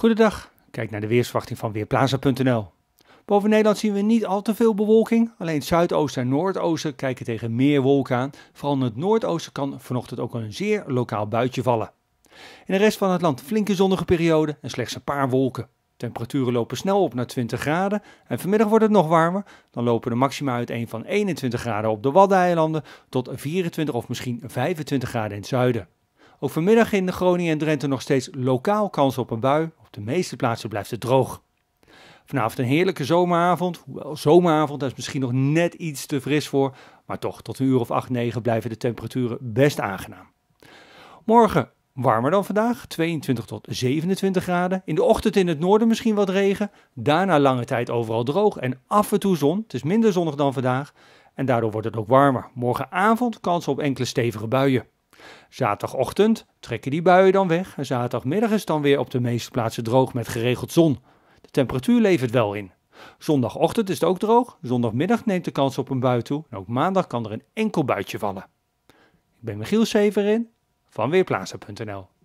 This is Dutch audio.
Goedendag, kijk naar de weersverwachting van Weerplaza.nl. Boven Nederland zien we niet al te veel bewolking. Alleen het zuidoosten en noordoosten kijken tegen meer wolken aan. Vooral in het noordoosten kan vanochtend ook een zeer lokaal buitje vallen. In de rest van het land flinke zonnige periode en slechts een paar wolken. Temperaturen lopen snel op naar 20 graden en vanmiddag wordt het nog warmer. Dan lopen de maxima uiteen van 21 graden op de Waddeneilanden tot 24 of misschien 25 graden in het zuiden. Ook vanmiddag in de Groningen en Drenthe nog steeds lokaal kans op een bui, op de meeste plaatsen blijft het droog. Vanavond een heerlijke zomeravond. Hoewel zomeravond, is misschien nog net iets te fris voor. Maar toch, tot een uur of 8, 9 blijven de temperaturen best aangenaam. Morgen warmer dan vandaag, 22 tot 27 graden. In de ochtend in het noorden misschien wat regen. Daarna lange tijd overal droog en af en toe zon. Het is minder zonnig dan vandaag. En daardoor wordt het ook warmer. Morgenavond kans op enkele stevige buien. Zaterdagochtend trekken die buien dan weg en zaterdagmiddag is het dan weer op de meeste plaatsen droog met geregeld zon. De temperatuur levert wel in. Zondagochtend is het ook droog, zondagmiddag neemt de kans op een bui toe en ook maandag kan er een enkel buitje vallen. Ik ben Michiel Severin van Weerplaatsen.nl